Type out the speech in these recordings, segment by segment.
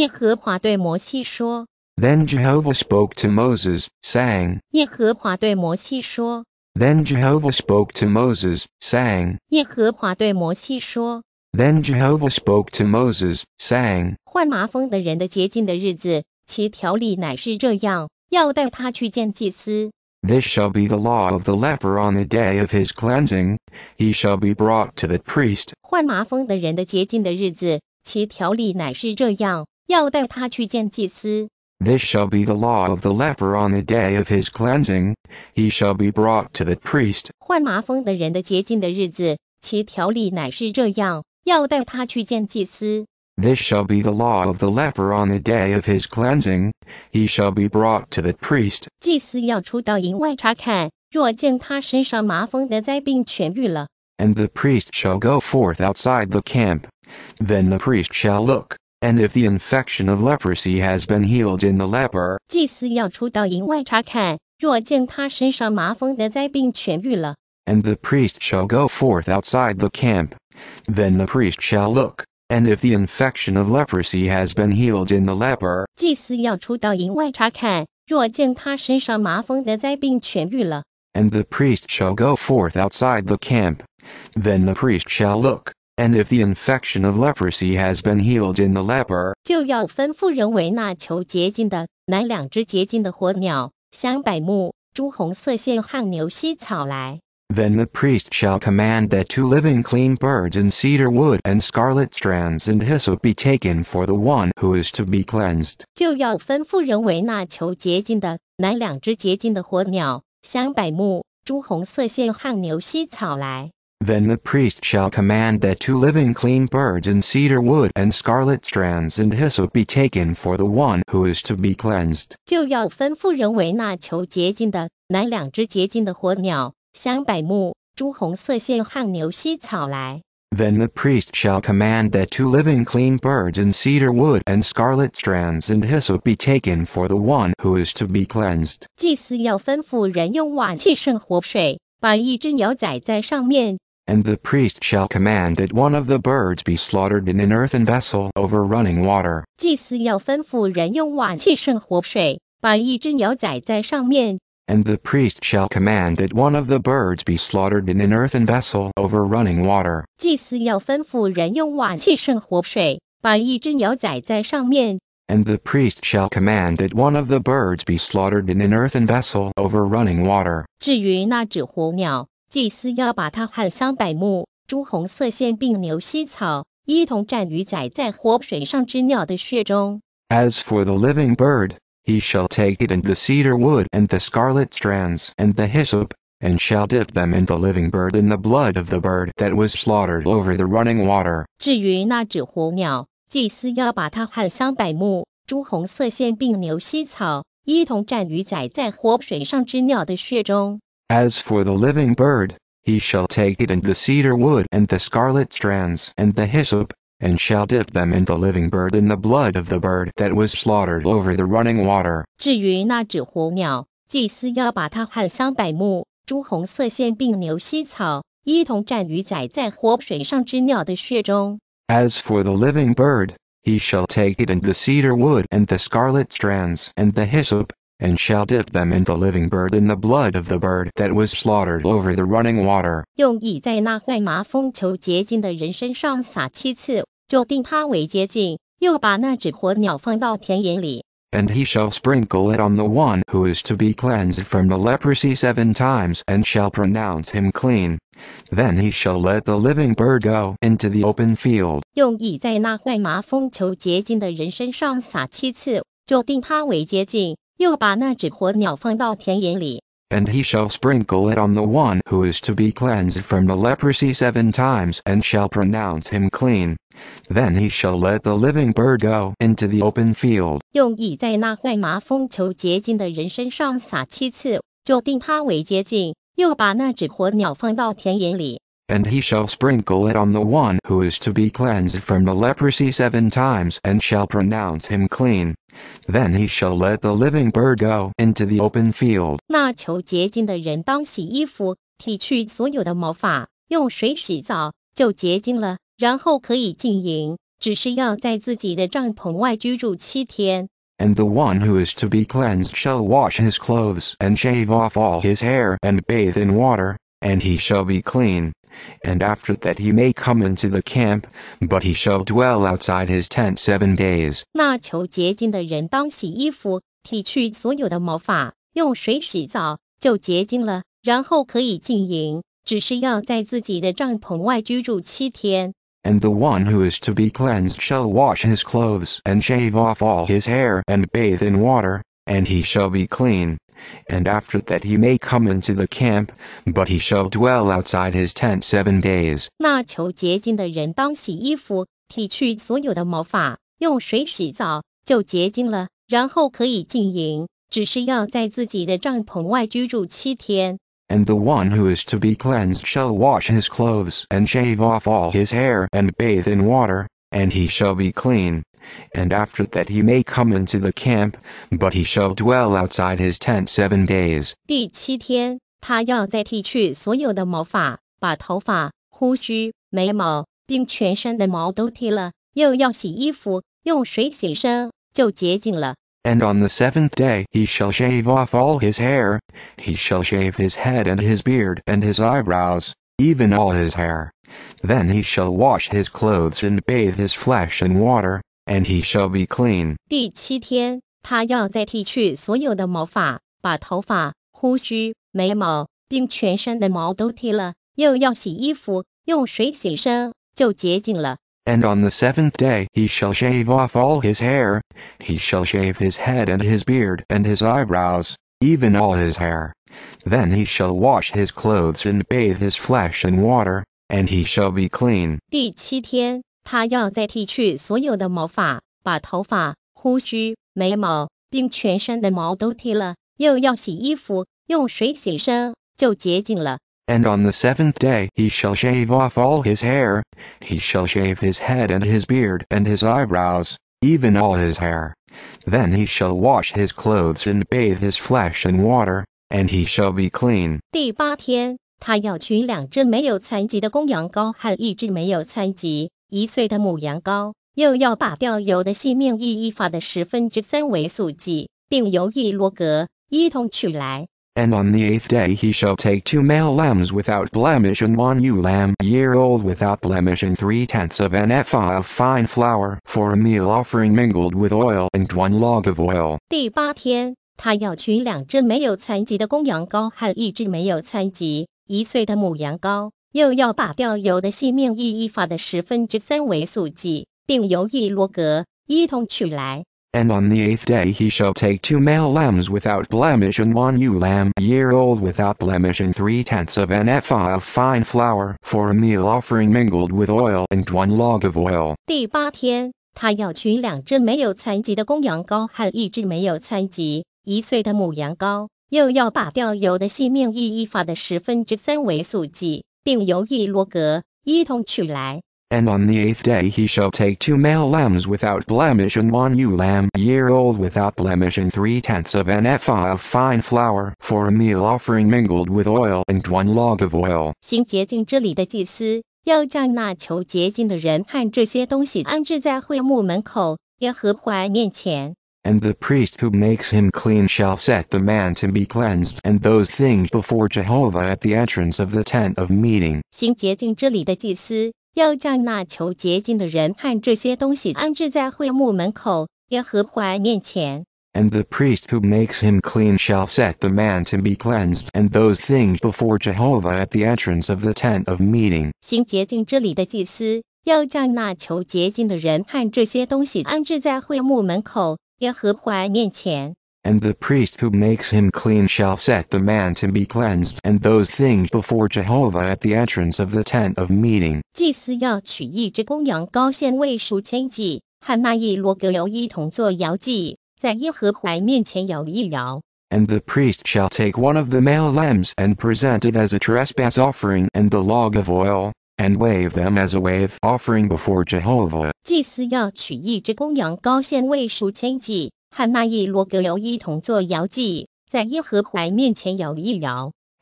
耶和华对摩西说：“Then Jehovah spoke to Moses, saying, Then Jehovah spoke to Moses, saying, Then Jehovah spoke to Moses, saying, saying。”患麻风的人的洁净的日子，其条例乃是这样：要带他去见祭司。This shall be the law of the leper on the day of his cleansing. He shall be brought to the priest. 患麻风的人的洁净的日子，其条例乃是这样：要带他去见祭司。This shall be the law of the leper on the day of his cleansing; he shall be brought to the priest. 患麻风的人的洁净的日子，其条例乃是这样：要带他去见祭司。This shall be the law of the leper on the day of his cleansing; he shall be brought to the priest. 祭司要出到营外查看，若见他身上麻风的灾病痊愈了。And the priest shall go forth outside the camp. Then the priest shall look and if the infection of leprosy has been healed in the leper. 祭司要出到营外查看，若见他身上麻风的灾病痊愈了。And the priest shall go forth outside the camp. Then the priest shall look, and if the infection of leprosy has been healed in the leper. 祭司要出到营外查看，若见他身上麻风的灾病痊愈了。And the priest shall go forth outside the camp. Then the priest shall look, and if the infection of leprosy has been healed in the leper, then the priest shall command that two living clean birds in cedar wood and scarlet strands and hyssop be taken for the one who is to be cleansed. Then the priest shall command that two living clean birds in cedar wood and scarlet strands and hyssop be taken for the one who is to be cleansed. Then the priest shall command that two living clean birds in cedar wood and scarlet strands and hyssop be taken for the one who is to be cleansed。祭司要吩咐人用瓦器盛活水，把一只鸟宰在上面。and the priest shall command that one of the birds be slaughtered in an earthen vessel over running water。祭司要吩咐人用瓦器盛活水，把一只鸟宰在上面。And the priest shall command that one of the birds be slaughtered in an earthen vessel over running water。祭司要吩咐人用瓦器盛活水，把一只鸟宰在上面。And the priest shall command that one of the birds be slaughtered in an earthen vessel over running water。至于那只火鸟。as for the living bird, he shall take it and the cedar wood and the scarlet strands and the hyssop, and shall dip them in the living bird in the blood of the bird that was slaughtered over the running water. 至于那只火鸟，祭司要把它和香柏木、朱红色线并牛膝草一同蘸于载在活水上之鸟的血中。as for the living bird, he shall take it and the cedar wood and the scarlet strands and the hyssop, and shall dip them in the living bird in the blood of the bird that was slaughtered over the running water. As for the living bird, he shall take it and the cedar wood and the scarlet strands and the hyssop, and shall dip them in the living bird in the blood of the bird that was slaughtered over the running water。用以在那坏麻风球洁净的人身上撒七次，就定他为洁净。又把那只活鸟放到田野里。And he shall sprinkle it on the one who is to be cleansed from the leprosy seven times, and shall pronounce him clean. Then he shall let the living bird go into the open field. 用以在那坏麻风球洁净的人身上撒七次，就定他为洁净。and he shall sprinkle it on the one who is to be cleansed from the leprosy seven times and shall pronounce him clean. Then he shall let the living bird go into the open field and he shall sprinkle it on the one who is to be cleansed from the leprosy seven times and shall pronounce him clean. Then he shall let the living bird go into the open field. 那求洁净的人当洗衣服，剃去所有的毛发，用水洗澡，就洁净了，然后可以进营，只是要在自己的帐篷外居住七天。And the one who is to be cleansed shall wash his clothes and shave off all his hair and bathe in water, and he shall be clean, and after that he may come into the camp, but he shall dwell outside his tent seven days. 那求洁净的人当洗衣服，剃去所有的毛发，用水洗澡，就洁净了，然后可以进营，只是要在自己的帐篷外居住七天。And the one who is to be cleansed shall wash his clothes and shave off all his hair and bathe in water, and he shall be clean. And after that he may come into the camp, but he shall dwell outside his tent seven days. 那求洁净的人当洗衣服，剃去所有的毛发，用水洗澡，就洁净了，然后可以进营，只是要在自己的帐篷外居住七天。And the one who is to be cleansed shall wash his clothes and shave off all his hair and bathe in water, and he shall be clean and after that he may come into the camp, but he shall dwell outside his tent seven days. 第七天，他要再剃去所有的毛发，把头发、胡须、眉毛，并全身的毛都剃了，又要洗衣服，用水洗身，就洁净了。And on the seventh day he shall shave off all his hair, he shall shave his head and his beard and his eyebrows, even all his hair. Then he shall wash his clothes and bathe his flesh in water, and he shall be clean. 第七天，他要再剃去所有的毛发，把头发、胡须、眉毛，并全身的毛都剃了，又要洗衣服，用水洗身，就洁净了。And on the seventh day he shall shave off all his hair, he shall shave his head and his beard and his eyebrows, even all his hair. Then he shall wash his clothes and bathe his flesh in water, and he shall be clean. 第七天，and on the seventh day he shall shave off all his hair, he shall shave his head and his beard and his eyebrows, even all his hair. Then he shall wash his clothes and bathe his flesh in water, and he shall be clean. 第八天，他要取两只没有残疾的公羊羔和一只没有残疾 and on the eighth day he shall take two male lambs without blemish and one ewe lamb year old without blemish and three tenths of an ephah of fine flour for a meal offering mingled with oil and one log of oil. 第八天，他要取两只没有残疾的公羊羔和一只没有残疾一岁的母羊羔，又要把钓油的细面意义法的十分之三为素剂，并由一罗格一同取来。And on the eighth day he shall take two male lambs without blemish and one ewe lamb year old without blemish and three tenths of an ephah of fine flour for a meal offering mingled with oil and one log of oil. 第八天，他要取两只没有残疾的公羊羔和一只没有残疾一岁的母羊羔，又要把掉油的细面意义法的十分之三为素剂。并由一罗格一同取来。And on the eighth day he shall take two male lambs without blemish and one ewe lamb year old without blemish and three tenths of an ephah of fine flour for a meal offering mingled with oil and one log of oil and the priest who makes him clean shall set the man to be cleansed and those things before Jehovah at the entrance of the tent of meeting。行洁净之礼的祭司要将那求洁净的人和这些东西安置在会幕门口耶和华面前。And the priest who makes him clean shall set the man to be cleansed and those things before Jehovah at the entrance of the tent of meeting. meeting。行洁净之礼的祭司要将那求洁净的人和这些东西安置在会幕门口 and the priest who makes him clean shall set the man to be cleansed and those things before Jehovah at the entrance of the tent of meeting. 祭司要取一只公羊羔献为赎千祭，和那一罗革油一同做摇祭，在耶和华面前摇一摇。And the priest shall take one of the male lambs and present it as a trespass offering and the log of oil and wave them as a wave offering before Jehovah.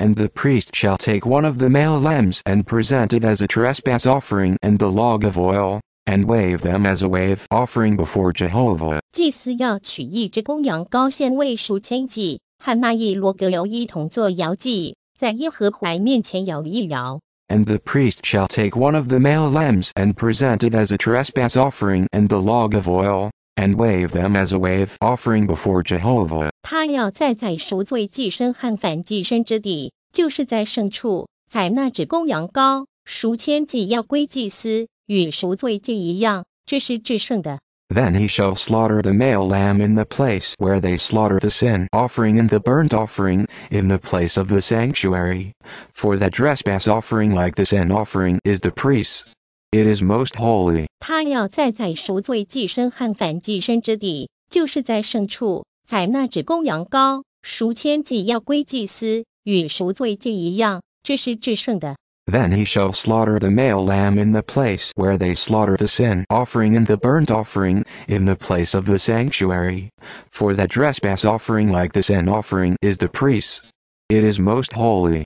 and the priest shall take one of the male lambs and present it as a trespass offering and the log of oil, and wave them as a wave offering before Jehovah. 祭司要取一只公羊羔献为赎千祭，和那一罗革油一同做摇祭，在耶和华面前摇一摇。and the priest shall take one of the male lambs and present it as a trespass offering and the log of oil, and wave them as a wave offering before Jehovah. 他要在宰赎罪祭牲和反祭牲之地，就是在圣处，宰那只公羊羔。赎愆祭要归祭司，与赎罪祭一样，这是至圣的。then he shall slaughter the male lamb in the place where they slaughter the sin offering and the burnt offering, in the place of the sanctuary. For the trespass offering like the sin offering is the priest's. It is most holy. 他要在宰赎罪祭身和反祭身之地，就是在圣处，宰那只公羊羔。赎愆祭要归祭司，与赎罪祭一样，这是至圣的。then he shall slaughter the male lamb in the place where they slaughter the sin offering and the burnt offering, in the place of the sanctuary. For the trespass offering like the sin offering is the priest. It is most holy.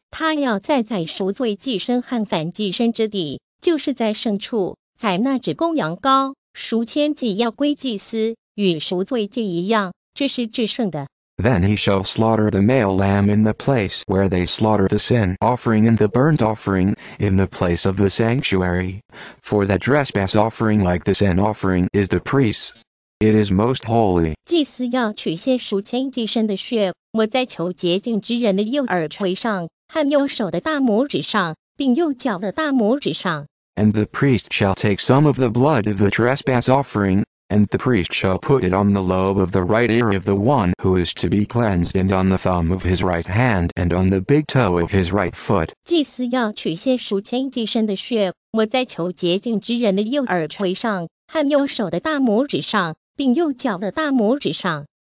Then he shall slaughter the male lamb in the place where they slaughter the sin offering and the burnt offering, in the place of the sanctuary. For the trespass offering like the sin offering is the priest. It is most holy. 祭司要取些赎愆祭身的血，抹在求洁净之人的右耳垂上，和右手的大拇指上，并右脚的大拇指上。And the priest shall take some of the blood of the trespass offering, and the priest shall put it on the lobe of the right ear of the one who is to be cleansed and on the thumb of his right hand and on the big toe of his right foot.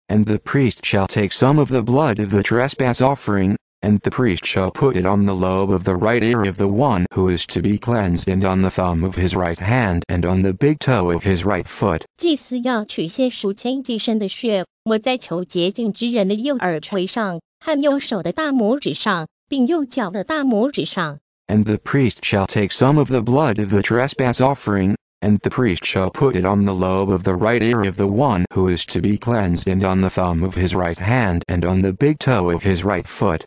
And the priest shall take some of the blood of the trespass offering and the priest shall put it on the lobe of the right ear of the one who is to be cleansed and on the thumb of his right hand and on the big toe of his right foot. And the priest shall take some of the blood of the trespass offering and the priest shall put it on the lobe of the right ear of the one who is to be cleansed and on the thumb of his right hand and on the big toe of his right foot.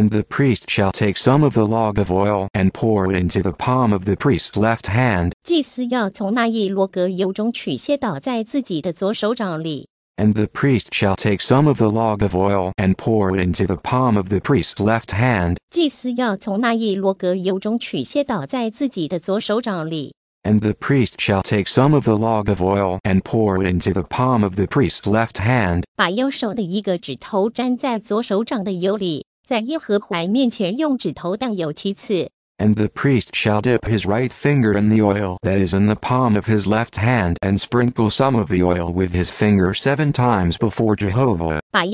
And the priest shall take some of the log of oil and pour it into the palm of the priest's left hand. 祭司要从那一罗格油中取些倒在自己的左手掌里。and the priest shall take some of the log of oil and pour it into the palm of the priest's left hand. And the priest shall take some of the log of oil and pour it into the palm of the priest's left hand. And the priest shall dip his right finger in the oil that is in the palm of his left hand and sprinkle some of the oil with his finger seven times before Jehovah. And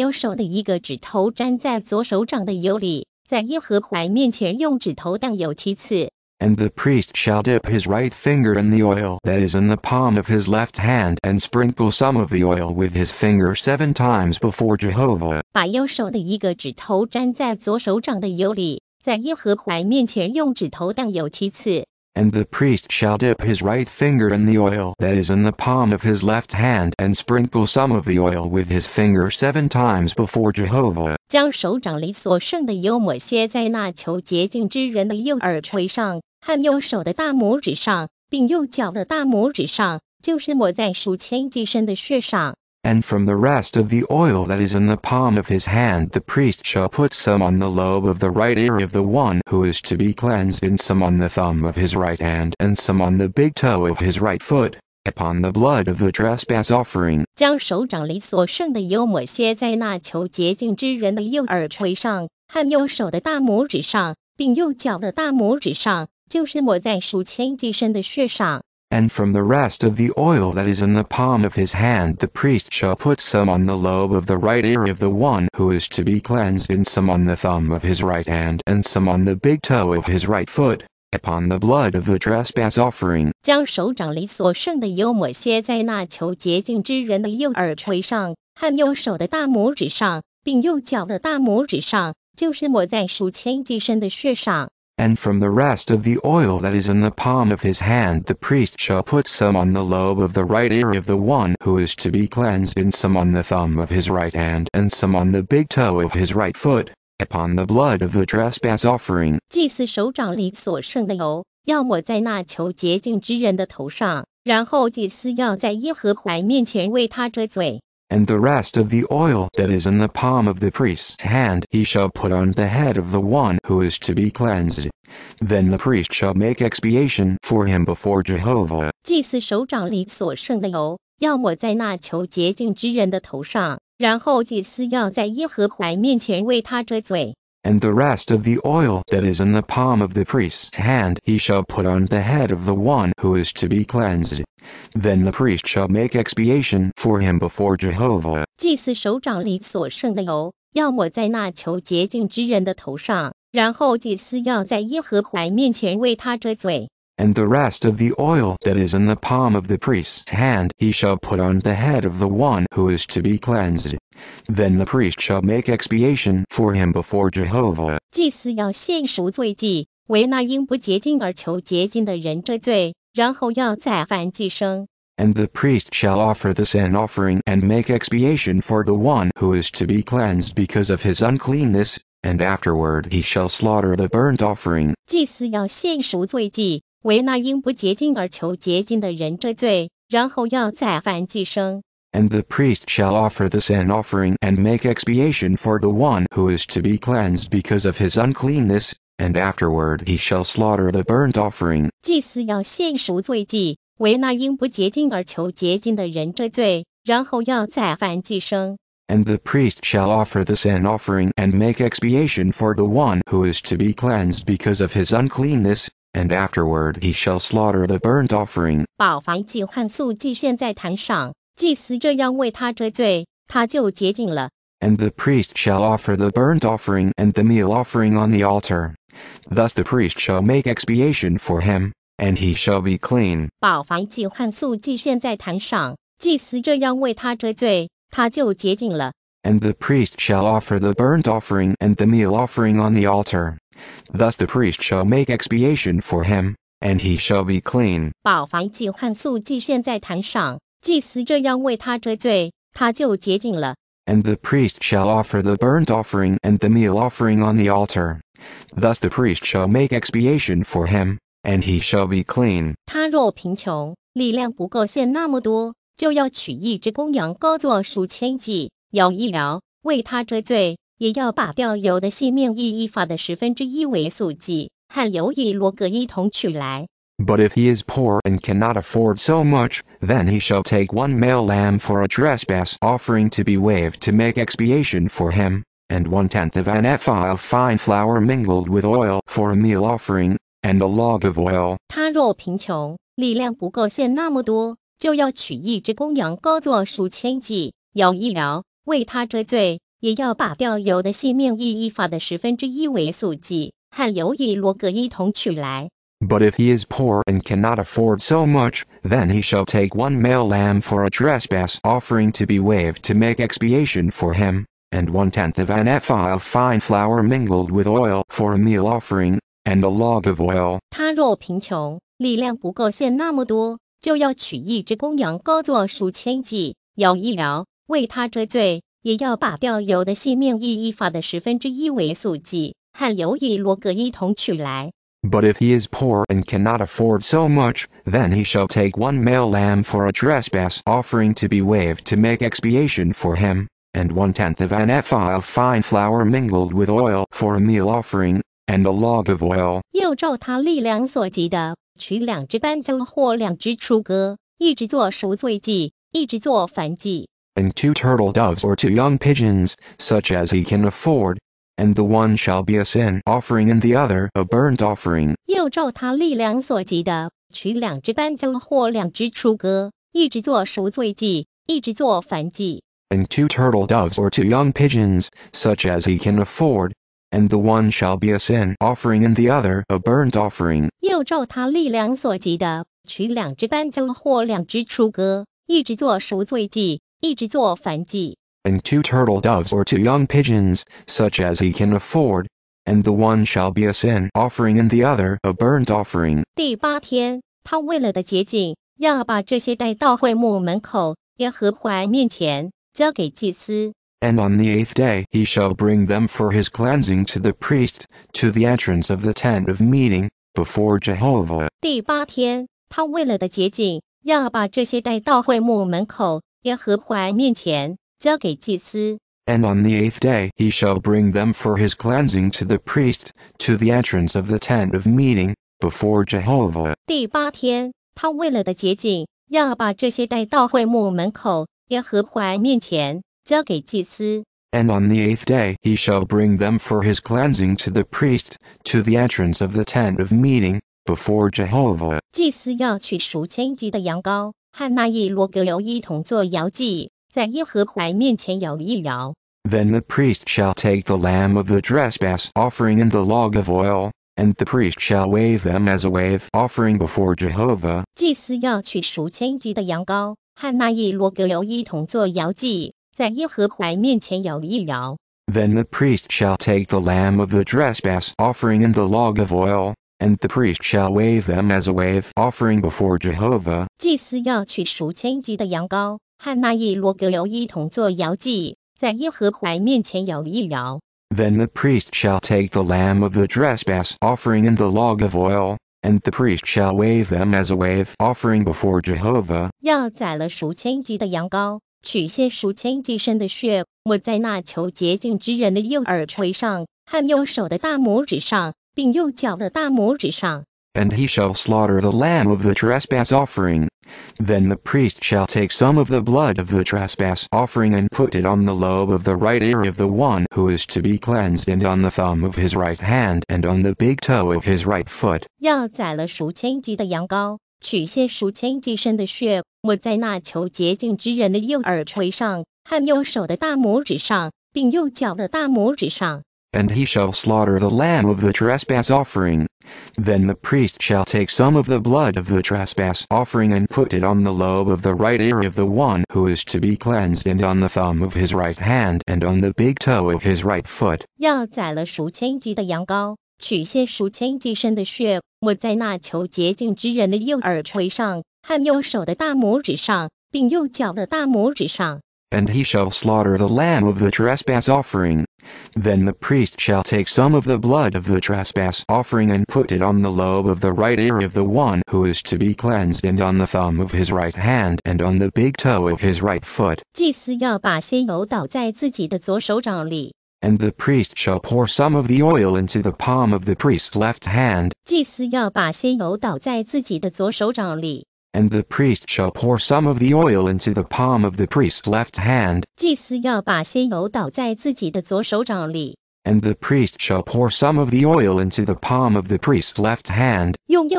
the priest shall dip his right finger in the oil that is in the palm of his left hand and sprinkle some of the oil with his finger seven times before Jehovah. 在耶和华面前用指头荡有七次。And the priest shall dip his right finger in the oil that is in the palm of his left hand and sprinkle some of the oil with his finger seven times before Jehovah. 将手掌里所剩的油抹些在那求洁净之人的右耳垂上和右手的大拇指上，并右脚的大拇指上，就是抹在数千计身的血上。and from the rest of the oil that is in the palm of his hand the priest shall put some on the lobe of the right ear of the one who is to be cleansed and some on the thumb of his right hand and some on the big toe of his right foot, upon the blood of the trespass offering. 将手掌里所剩的油抹些在那求洁净之人的右耳垂上，和右手的大拇指上，并右脚的大拇指上，就是抹在数千计身的血上。and from the rest of the oil that is in the palm of his hand the priest shall put some on the lobe of the right ear of the one who is to be cleansed and some on the thumb of his right hand and some on the big toe of his right foot, upon the blood of the trespass offering and from the rest of the oil that is in the palm of his hand the priest shall put some on the lobe of the right ear of the one who is to be cleansed and some on the thumb of his right hand and some on the big toe of his right foot, upon the blood of the trespass offering and the rest of the oil that is in the palm of the priest's hand he shall put on the head of the one who is to be cleansed. Then the priest shall make expiation for him before Jehovah. 祭司手掌里所剩的油，要抹在那求洁净之人的头上，然后祭司要在耶和华面前为他遮罪。and the rest of the oil that is in the palm of the priest's hand he shall put on the head of the one who is to be cleansed. Then the priest shall make expiation for him before Jehovah. And the rest of the oil that is in the palm of the priest's hand he shall put on the head of the one who is to be cleansed. Then the priest shall make expiation for him before Jehovah. And the priest shall offer the sin offering and make expiation for the one who is to be cleansed because of his uncleanness, and afterward he shall slaughter the burnt offering and the priest shall offer the sin offering and make expiation for the one who is to be cleansed because of his uncleanness, and afterward he shall slaughter the burnt offering. and the priest shall offer the sin offering and make expiation for the one who is to be cleansed because of his uncleanness, and afterward he shall slaughter the burnt offering. 祭司这样为他遮罪，他就洁净了。And the priest shall offer the burnt offering and the meal offering on the altar. Thus the priest shall make expiation for him, and he shall be clean. And the priest shall offer the burnt offering and the meal offering on the altar. Thus the priest shall make expiation for him, and he shall be clean. 保凡祭和素祭献在坛上，祭司这样为他遮罪，他就洁净了。And the priest shall offer the burnt offering and the meal offering on the altar. Thus the priest shall make expiation for him, and he shall be clean. 他若贫穷，力量不够献那么多，就要取一只公羊羔作数千计，摇一摇，为他遮罪，也要把掉油的细面一法的十分之一为素祭，和油与罗格一同取来。But if he is poor and cannot afford so much, then he shall take one male lamb for a trespass offering to be waived to make expiation for him, and one-tenth of an ephah of fine flour mingled with oil for a meal offering, and a log of oil. But if he is poor and cannot afford so much, then he shall take one male lamb for a trespass offering to be waived to make expiation for him, and one tenth of an ephah of fine flour mingled with oil for a meal offering, and a log of oil. But if he is poor and cannot afford so much, then he shall take one male lamb for a trespass offering to be waived to make expiation for him, and one-tenth of an ephah of fine flour mingled with oil for a meal offering, and a log of oil. 又照他力量所及的，取两只斑鸠或两只雏鸽，一只做赎罪祭，一只做燔祭。And two turtle doves or two young pigeons, such as he can afford, and the one shall be a sin offering and the other a burnt offering. And two turtle doves or two young pigeons, such as he can afford, and the one shall be a sin offering and the other a burnt offering. offering。又照他力量所及的，取两只斑鸠或两只雏鸽，一只做赎罪祭，一只做燔祭。and two turtle doves or two young pigeons, such as he can afford, and the one shall be a sin offering and the other a burnt offering. and on the eighth day he shall bring them for his cleansing to the priest, to the entrance of the tent of meeting, before Jehovah. 第八天，他为了的洁净，要把这些带到会幕门口耶和华面前，交给祭司。And on the eighth day he shall bring them for his cleansing to the priest, to the entrance of the tent of meeting, before Jehovah. 第八天，他为了的洁净，要把这些带到会幕门口耶和华面前，交给祭司。And on the eighth day he shall bring them for his cleansing to the priest, to the entrance of the tent of meeting, before Jehovah. 祭司要取赎千级的羊羔，和那一罗格油一同做摇祭。在耶和华面前摇一摇。Then the priest shall take the lamb of the trespass offering and the log of oil, and the priest shall wave them as a wave offering before Jehovah. Jehovah。祭司要取赎千级的羊羔，和那一罗格油一同做摇祭，在耶和华面前摇一摇。Then the priest shall take the lamb of the trespass offering and the log of oil, and the priest shall wave them as a wave offering before Jehovah. 祭司要取赎千级的羊羔 then the priest shall take the lamb of the trespass offering and the log of oil, and the priest shall wave them as a wave offering before Jehovah. 要宰了赎千级的羊羔，取些赎千级身的血，抹在那求洁净之人的右耳垂上，和右手的大拇指上，并右脚的大拇指上。And he shall slaughter the lamb of the trespass offering then the priest shall take some of the blood of the trespass offering and put it on the lobe of the right ear of the one who is to be cleansed and on the thumb of his right hand and on the big toe of his right foot. And he shall slaughter the lamb of the trespass offering, then the priest shall take some of the blood of the trespass offering and put it on the lobe of the right ear of the one who is to be cleansed and on the thumb of his right hand and on the big toe of his right foot. 要宰了赎千级的羊羔，取些赎千级身的血，抹在那求洁净之人的右耳垂上和右手的大拇指上，并右脚的大拇指上。And he shall slaughter the lamb of the trespass offering then the priest shall take some of the blood of the trespass offering and put it on the lobe of the right ear of the one who is to be cleansed and on the thumb of his right hand and on the big toe of his right foot. And the priest shall pour some of the oil into the palm of the priest's left hand. 祭司要把些油倒在自己的左手掌里。and the priest shall pour some of the oil into the palm of the priest's left hand. And the priest shall pour some of the oil into the palm of the priest's left hand. And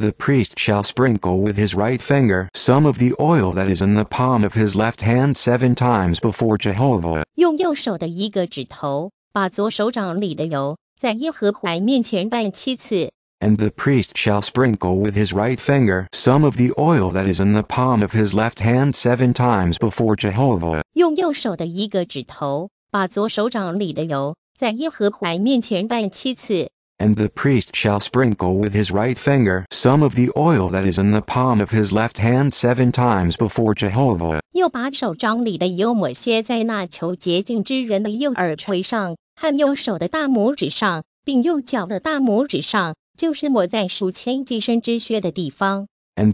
the priest shall sprinkle with his right finger some of the oil that is in the palm of his left hand seven times before Jehovah. 用右手的一个指头把左手掌里的油在耶和华面前拜七次。And the priest shall sprinkle with his right finger some of the oil that is in the palm of his left hand seven times before Jehovah。用右手的一个指头，把左手掌里的油，在耶和华面前拜七次。And the priest shall sprinkle with his right finger some of the oil that is in the palm of his left hand seven times before Jehovah。又把手掌里的油抹些在那求洁净之人的右耳垂上，and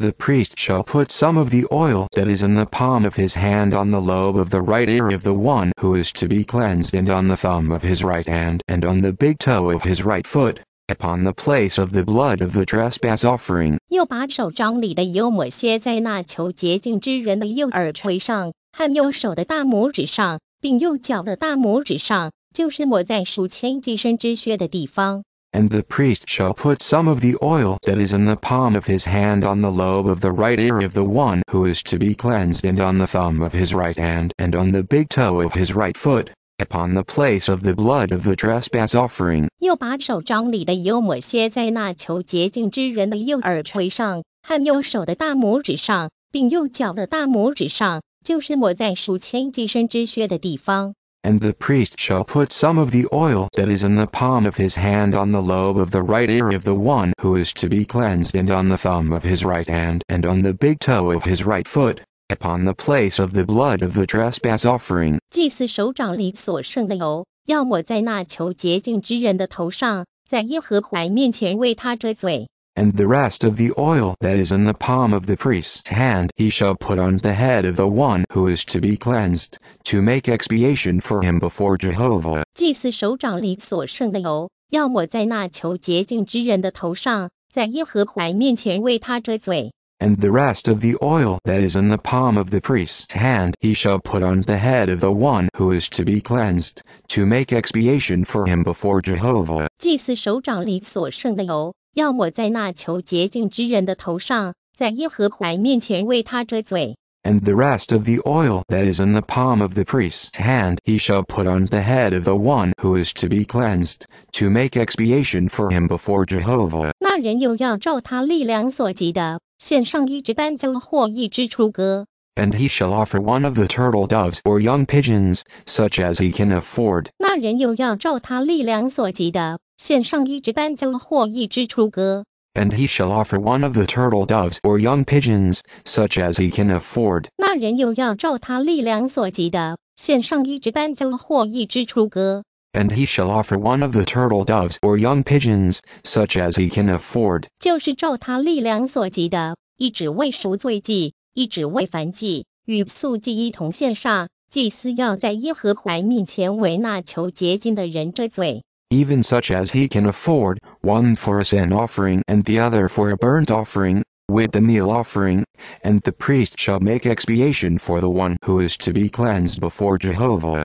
the priest shall put some of the oil that is in the palm of his hand on the lobe of the right ear of the one who is to be cleansed, and on the thumb of his right hand, and on the big toe of his right foot, upon the place of the blood of the trespass offering。又把手掌里的油抹些在那求洁净之人的右耳垂上，和右手的大拇指上，并右脚的大拇指上，and the priest shall put some of the oil that is in the palm of his hand on the lobe of the right ear of the one who is to be cleansed and on the thumb of his right hand and on the big toe of his right foot, upon the place of the blood of the trespass offering. 又把手掌里的油抹些在那求洁净之人的右耳垂上和右手的大拇指上，并右脚的大拇指上，就是抹在赎愆祭身之血的地方。and the priest shall put some of the oil that is in the palm of his hand on the lobe of the right ear of the one who is to be cleansed and on the thumb of his right hand and on the big toe of his right foot, upon the place of the blood of the trespass offering and the rest of the oil that is in the palm of the priest's hand he shall put on the head of the one who is to be cleansed, to make expiation for him before Jehovah. And the rest of the oil that is in the palm of the priest's hand he shall put on the head of the one who is to be cleansed, to make expiation for him before Jehovah. 祭司手掌里所剩的油，要抹在那求洁净之人的头上，在耶和华面前为他遮嘴。And the rest of the oil that is in the palm of the priest's hand he shall put on the head of the one who is to be cleansed, to make expiation for him before Jehovah. 那人又要照他力量所及的，献上一只斑鸠或一只雏鸽。and he shall offer one of the turtle doves or young pigeons, such as he can afford. 那人又要照他力量所及的，献上一只斑鸠或一只雏鸽。And he shall offer one of the turtle doves or young pigeons, such as he can afford. 那人又要照他力量所及的，献上一只斑鸠或一只雏鸽。and he shall offer one of the turtle doves or young pigeons, such as he can afford. 就是照他力量所及的，以只为赎罪祭。even such as he can afford, one for a sin offering and the other for a burnt offering, with the meal offering, and the priest shall make expiation for the one who is to be cleansed before Jehovah.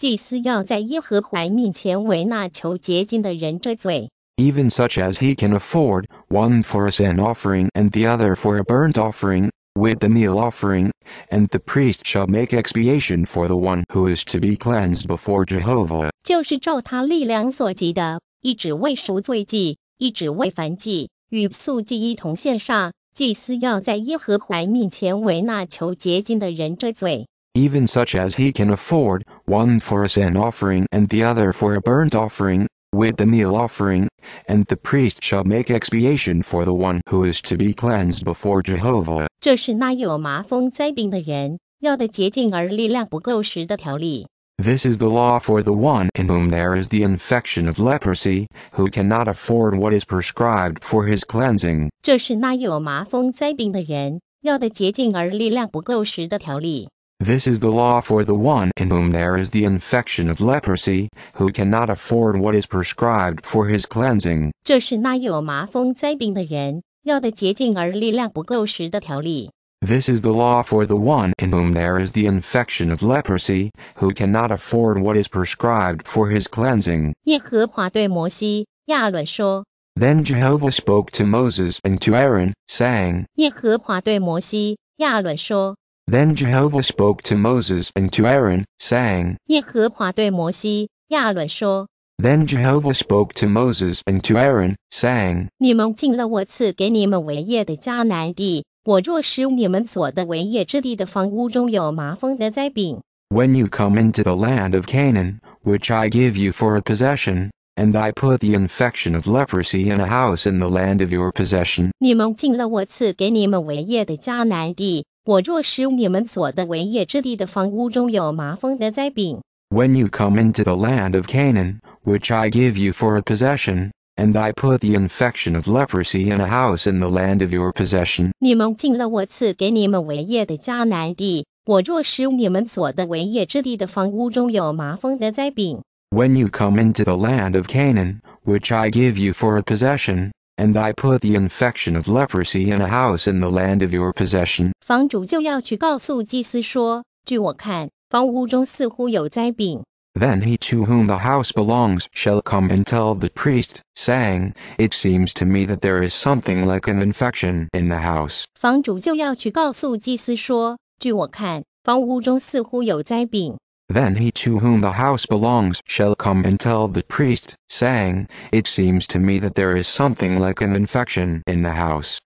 祭司要在耶和华面前为那求洁净的人遮罪，even such as he can afford, one for a sin offering and the other for a burnt offering with the meal offering, and the priest shall make expiation for the one who is to be cleansed before Jehovah。就是照他力量所及的，一指为赎罪祭，一指为燔祭，与素祭一同献上。祭司要在耶和华面前为那求洁净的人遮罪。even such as he can afford, one for a sin offering and the other for a burnt offering, with the meal offering, and the priest shall make expiation for the one who is to be cleansed before Jehovah. 这是那有麻风灾病的人要的洁净而力量不够时的条例。This is the law for the one in whom there is the infection of leprosy, who cannot afford what is prescribed for his cleansing. 这是那有麻风灾病的人要的洁净而力量不够时的条例。this is the law for the one in whom there is the infection of leprosy, who cannot afford what is prescribed for his cleansing. 这是那有麻风灾病的人要的洁净而力量不够时的条例。This is the law for the one in whom there is the infection of leprosy, who cannot afford what is prescribed for his cleansing. 耶和华对摩西、亚伦说。Then Jehovah spoke to Moses and to Aaron, saying, 耶和华对摩西、亚伦说。then Jehovah spoke to Moses and to Aaron, saying, Then Jehovah spoke to Moses and to Aaron, saying, When you come into the land of Canaan, which I give you for a possession, and I put the infection of leprosy in a house in the land of your possession, 你们进了我赐给你们为业的迦南地，我若使你们所的为业之地的房屋中有麻风的灾病。When you come into the land of Canaan, which I give you for a possession, and I put the infection of leprosy in a house in the land of your possession. 你们进了我赐给你们为业的迦南地，我若使你们所的为业之地的房屋中有麻风的灾病。When you come into the land of Canaan, which I give you for a possession, and I put the infection of leprosy in a house in the land of your possession. Then he to whom the house belongs shall come and tell the priest, saying, It seems to me that there is something like an infection in the house. 房主就要去告诉祭司说，据我看，房屋中似乎有灾病。then he to whom the house belongs shall come and tell the priest, saying, It seems to me that there is something like an infection in the house.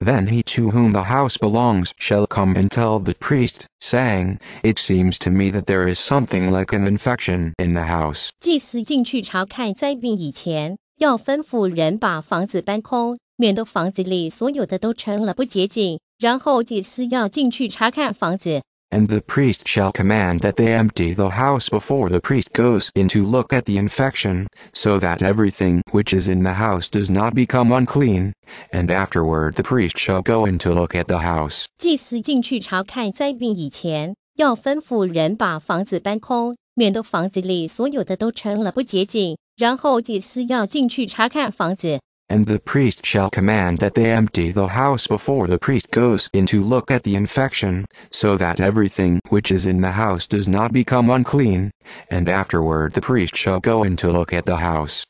Then he to whom the house belongs shall come and tell the priest, saying, It seems to me that there is something like an infection in the house. 祭司进去查看灾病以前，要吩咐人把房子搬空，免得房子里所有的都成了不洁净。然后祭司要进去查看房子。And the priest shall command that they empty the house before the priest goes in to look at the infection, so that everything which is in the house does not become unclean, and afterward the priest shall go in to look at the house. 祭司进去查看灾病以前，要吩咐人把房子搬空，免得房子里所有的都成了不洁净。然后祭司要进去查看房子。and the priest shall command that they empty the house before the priest goes in to look at the infection, so that everything which is in the house does not become unclean, and afterward the priest shall go in to look at the house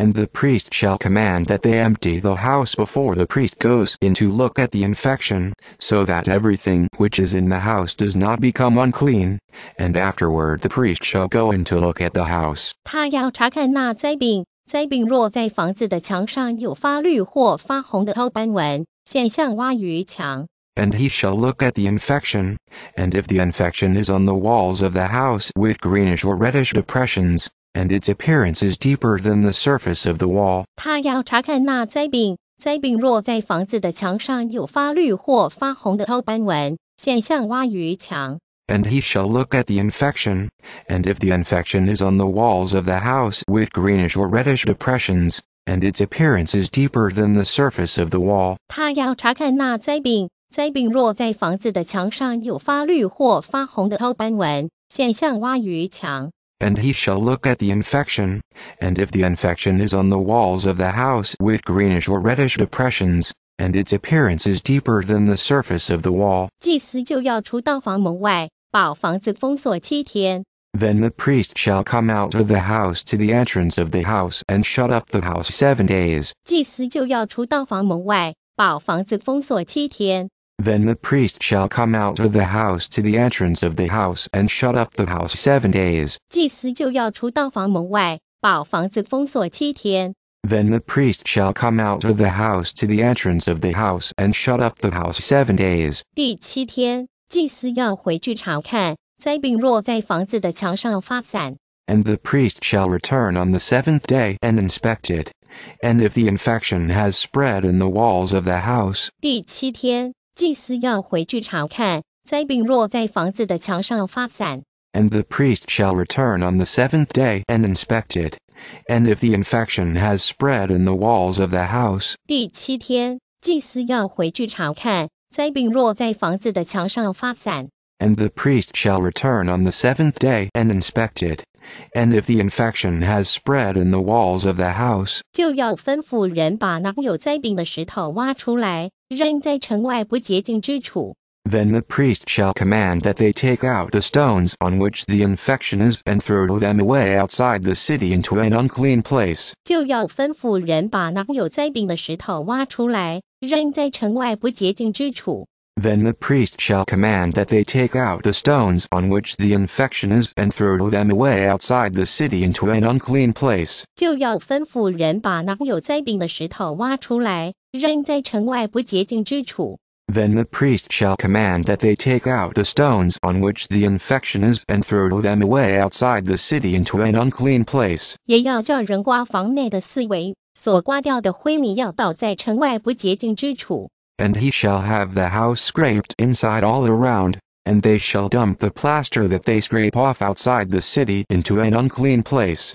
and the priest shall command that they empty the house before the priest goes in to look at the infection, so that everything which is in the house does not become unclean, and afterward the priest shall go in to look at the house. 他要查看那灾病，灾病若在房子的墙上有发绿或发红的凹斑纹，现象挖于墙。and he shall look at the infection, and if the infection is on the walls of the house with greenish or reddish depressions, and its appearance is deeper than the surface of the wall. 他要查看那灾病。灾病若在房子的墙上有发绿或发红的凹斑纹，现象挖于墙。And he shall look at the infection, and if the infection is on the walls of the house with greenish or reddish depressions, and its appearance is deeper than the surface of the wall. 他要查看那灾病，灾病若在房子的墙上有发绿或发红的凹斑纹，现象挖于墙。and he shall look at the infection, and if the infection is on the walls of the house with greenish or reddish depressions, and its appearance is deeper than the surface of the wall. then the priest shall come out of the house to the entrance of the house and shut up the house seven days. Then the priest shall come out of the house to the entrance of the house and shut up the house seven days. Then the priest shall come out of the house to the entrance of the house and shut up the house seven days. and the priest shall return on the seventh day and inspect it. And if the infection has spread in the walls of the house, 第七天，祭司要回去查看灾病若在房子的墙上发散。And the priest shall return on the seventh day and inspect it, and if the infection has spread in the walls of the house. 第七天，祭司要回去查看灾病若在房子的墙上发散。And the priest shall return on the seventh day and inspect it, and if the infection has spread in the walls of the house. 就要吩咐人把哪有灾病的石头挖出来。扔在城外不洁净之处。Then the priest shall command that they take out the stones on which the infection is and throw them away outside the city into an unclean place. 就要吩咐人把那有灾病的石头挖出来，扔在城外不洁净之处。Then the priest shall command that they take out the stones on which the infection is and throw them away outside the city into an unclean place. Then the priest shall command that they take out the stones on which the infection is and throw them away outside the city into an unclean place and he shall have the house scraped inside all around, and they shall dump the plaster that they scrape off outside the city into an unclean place.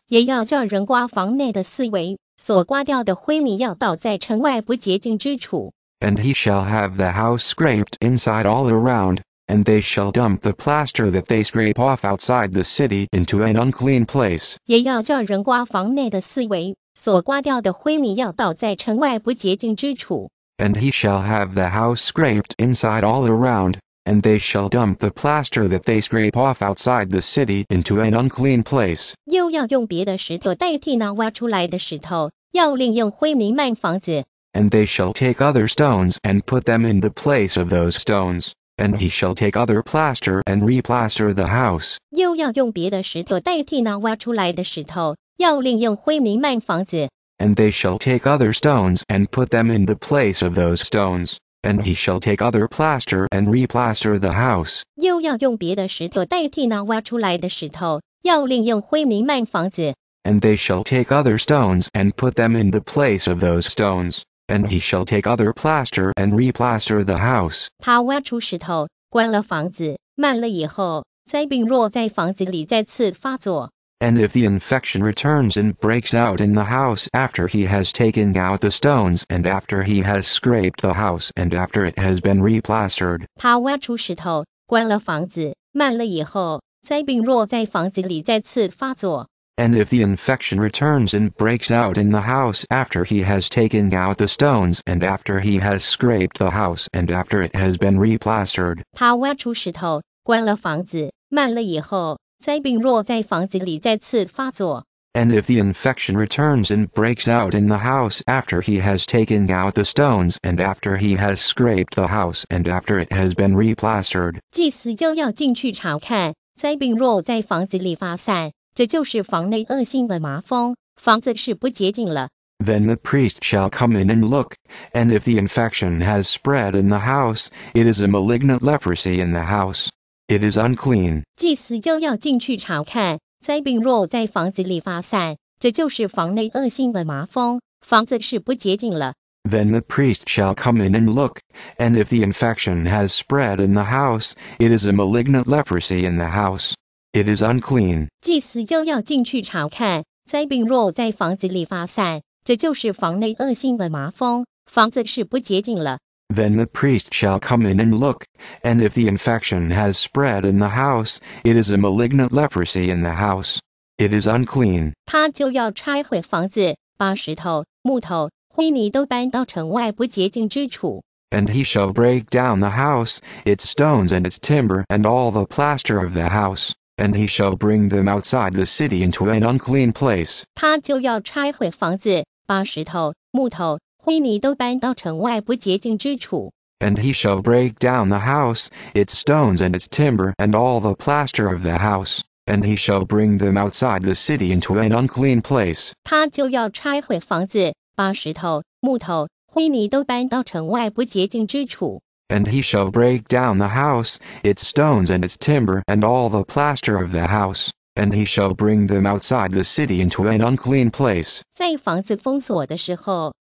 and he shall have the house scraped inside all around, and they shall dump the plaster that they scrape off outside the city into an unclean place and he shall have the house scraped inside all around, and they shall dump the plaster that they scrape off outside the city into an unclean place. And they shall take other stones and put them in the place of those stones, and he shall take other plaster and replaster the house。又要用别的石头代替那挖出来的石头，要另用灰泥漫房子。and they shall take other stones and put them in the place of those stones, and he shall take other plaster and replaster the house. And they shall take other stones and put them in the place of those stones, and he shall take other plaster and replaster the house and if the infection returns and breaks out in the house after he has taken out the stones and after he has scraped the house and after it has been replastered. and if the infection returns and breaks out in the house after he has taken out the stones and after he has scraped the house and after it has been replastered. 他挖出石头，关了房子，慢了以后，灾病若在房子里再次发作。And if the infection returns and breaks out in the house after he has taken out the stones and after he has scraped the house and after it has been replastered，祭司就要进去查看。灾病若在房子里发散，这就是房内恶性的麻风，房子是不洁净了。Then the priest shall come in and look, and if the infection has spread in the house, it is a malignant leprosy in the house. It is unclean。祭司就要进去查看，灾病若在房子里发散，这就是房内恶性的麻风，房子是不洁净了。Then the priest shall come in and look, and if the infection has spread in the house, it is a malignant leprosy in the house. It is unclean. 祭司就要进去查看，灾病若在房子里发散，这就是房内恶性的麻风，房子是不洁净了。then the priest shall come in and look, and if the infection has spread in the house, it is a malignant leprosy in the house. It is unclean. and he shall break down the house, its stones and its timber and all the plaster of the house, and he shall bring them outside the city into an unclean place. 他就要拆毁房子，把石头、木头、灰泥都搬到城外不洁净之处。And he shall break down the house, its stones and its timber and all the plaster of the house, and he shall bring them outside the city into an unclean place. 他就要拆毁房子，把石头、木头、灰泥都搬到城外不洁净之处。And he shall break down the house, its stones and its timber and all the plaster of the house, and he shall bring them outside the city into an unclean place. 在房子封锁的时候,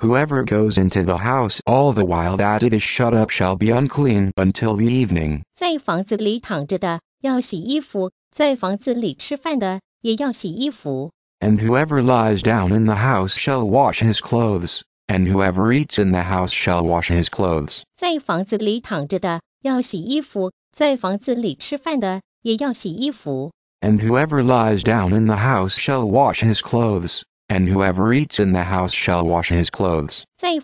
Whoever goes into the house all the while that it is shut up shall be unclean until the evening. 在房子里躺着的要洗衣服，在房子里吃饭的也要洗衣服。And whoever lies down in the house shall wash his clothes, and whoever eats in the house shall wash his clothes. and whoever lies down in the house shall wash his clothes, and whoever eats in the house shall wash his clothes. And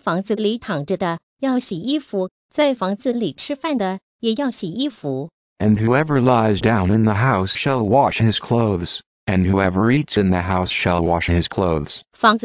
whoever lies down in the house shall wash his clothes, and whoever eats in the house shall wash his clothes. But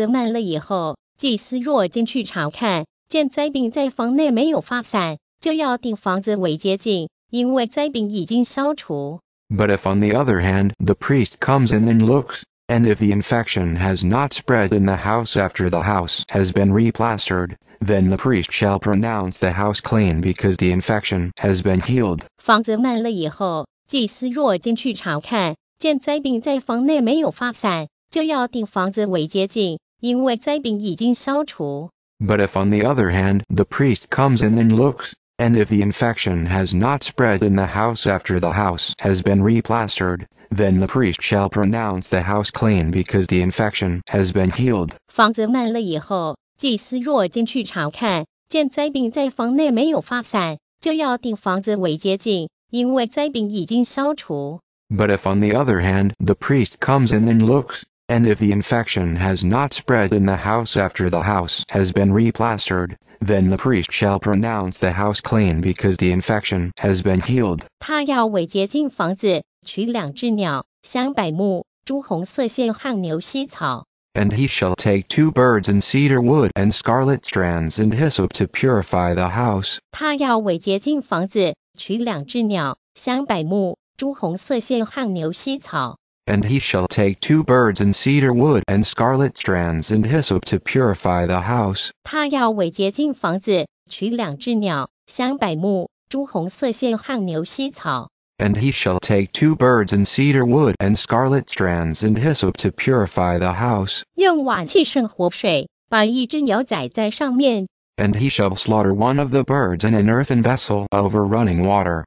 if on the other hand the priest comes in and looks, and if the infection has not spread in the house after the house has been replastered, then the priest shall pronounce the house clean because the infection has been healed. 房子卖了以后，祭司若进去查看，见灾病在房内没有发散，就要定房子为洁净，因为灾病已经消除。But if on the other hand the priest comes in and looks, and if the infection has not spread in the house after the house has been replastered, then the priest shall pronounce the house clean because the infection has been healed. 房子卖了以后，祭司若进去查看，见灾病在房内没有发散，就要定房子为洁净，因为灾病已经消除。But if on the other hand the priest comes in and looks, and if the infection has not spread in the house after the house has been replastered, then the priest shall pronounce the house clean because the infection has been healed. 取两只鸟、香柏木、朱红色线沆牛膝草。And he shall take two birds and cedar wood and scarlet strands and hyssop to purify the house。他要为洁净房子取两只鸟、香柏木、朱红色线沆牛膝草。And he shall take two birds and cedar wood and scarlet strands and hyssop to purify the house. house。他要为洁净房子取两只鸟、香柏木、朱红色线沆牛膝草。and he shall take two birds and cedar wood and scarlet strands and hyssop to purify the house. and he shall slaughter one of the birds in an earthen vessel over running water.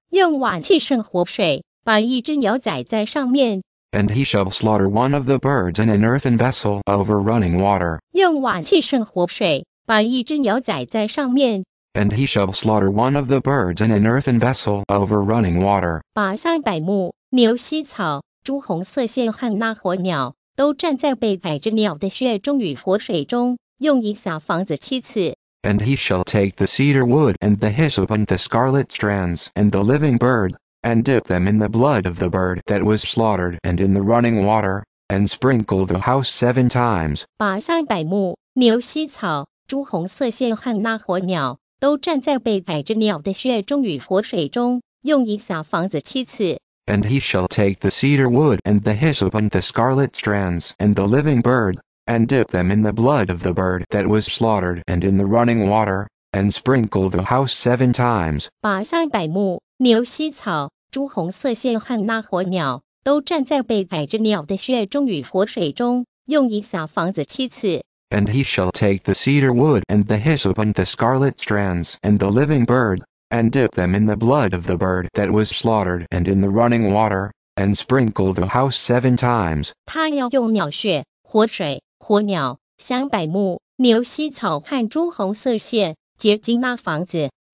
and he shall slaughter one of the birds in an earthen vessel over running water. 用瓦器盛活水，把一只鸟宰在上面。and he shall slaughter one of the birds in an earthen vessel over running water. And he shall take the cedar wood and the hyssop and the scarlet strands and the living bird, and dip them in the blood of the bird that was slaughtered and in the running water, and sprinkle the house seven times. 把上百目、牛膝草、朱红色线和那火鸟。都站在被鸟的血中中，与水用子七次。把上百木牛膝草朱红色线和那火鸟都站在被宰之鸟的血中与活水中，用以扫房子七次。And he shall take the cedar wood and the hyssop and the scarlet strands and the living bird, and dip them in the blood of the bird that was slaughtered and in the running water, and sprinkle the house seven times.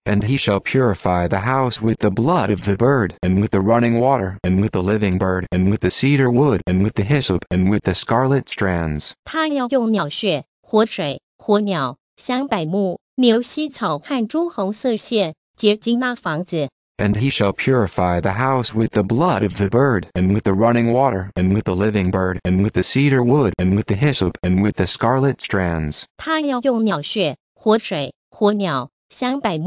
And he shall purify the house with the blood of the bird, and with the running water, and with the living bird, and with the cedar wood, and with the hyssop, and with the scarlet strands. 他要用鸟血、活水、活鸟、香柏木、牛膝草和朱红色线结晶那房子。and he shall purify the house with the blood of the bird, and with the running water, and with the living bird, and with the cedar wood, and with the hyssop, and with the scarlet strands. 他要用鸟血、活水、活鸟、and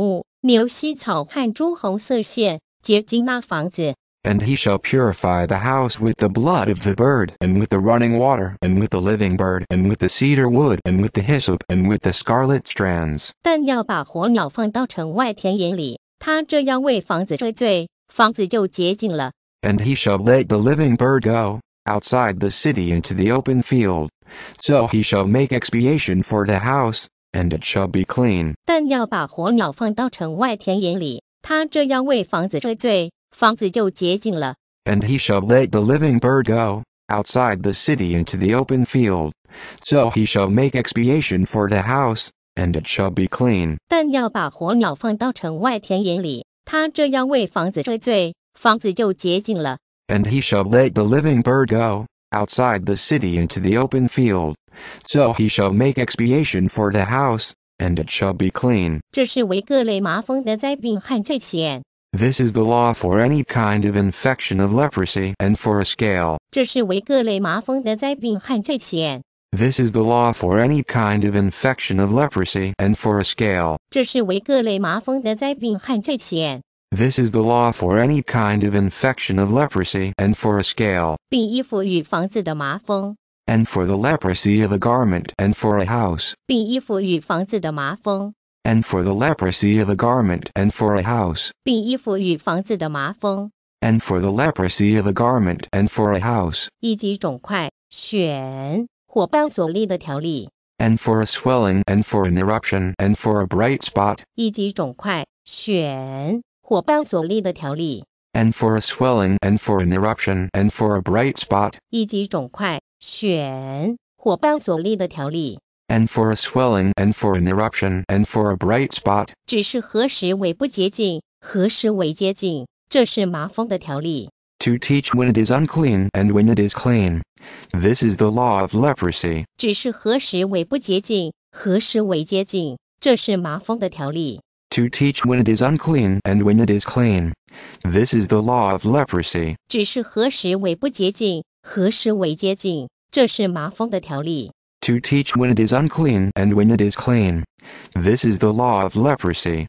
he shall purify the house with the blood of the bird, and with the running water, and with the living bird, and with the cedar wood, and with the hyssop, and with the scarlet strands. 但要把火鸟放到城外田野里，他这样为房子遮罪，房子就洁净了。And he shall let the living bird go outside the city into the open field, so he shall make expiation for the house, and it shall be clean. And he shall let the living bird go outside the city into the open field, so he shall make expiation for the house, and it shall be clean. And he shall let the living bird go outside the city into the open field, so he shall make expiation for the house, and it shall be clean. This is the law for any kind of infection of leprosy and for a scale. This is the law for any kind of infection of leprosy and for a scale. This is the law for any kind of infection of leprosy and for a scale. 并依附与防治的麻风。and for the leprosy of a garment and for a house. 并衣服与房子的麻风 and for the leprosy of a garment and for a house. 并衣服与房子的麻风 and for the leprosy of a garment and for a house. 以及肿块、癣、火斑所立的条例 and for a swelling and for an eruption and for a bright spot. 以及肿块、癣、火斑所立的条例 and for a swelling and for an eruption and for a bright spot. 以及肿块、选火爆所立的条例。And for a swelling, and for an eruption, and for a bright spot，只是何时为不洁净，何时为洁净，这是麻风的条例。To teach when it is unclean and when it is clean, this is the law of leprosy。只是何时为不洁净，何时为洁净，这是麻风的条例。to teach when it is unclean and when it is clean. This is the law of leprosy. 只是何时为不洁净，何时为洁净，to teach when it is unclean and when it is clean. This is the law of leprosy.